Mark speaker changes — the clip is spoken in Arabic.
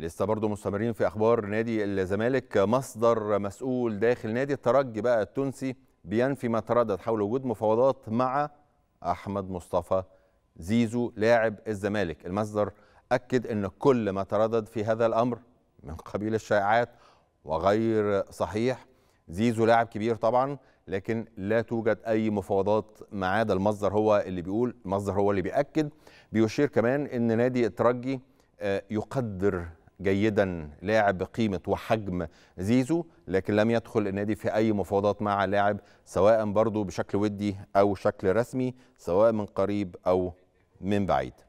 Speaker 1: لسه برضه مستمرين في اخبار نادي الزمالك مصدر مسؤول داخل نادي الترجي بقى التونسي بينفي ما تردد حول وجود مفاوضات مع احمد مصطفى زيزو لاعب الزمالك المصدر اكد ان كل ما تردد في هذا الامر من قبيل الشائعات وغير صحيح زيزو لاعب كبير طبعا لكن لا توجد اي مفاوضات مع هذا المصدر هو اللي بيقول المصدر هو اللي بياكد بيشير كمان ان نادي الترجي آه، يقدر جيدا لاعب بقيمه وحجم زيزو لكن لم يدخل النادي في اي مفاوضات مع لاعب سواء برضو بشكل ودي او شكل رسمي سواء من قريب او من بعيد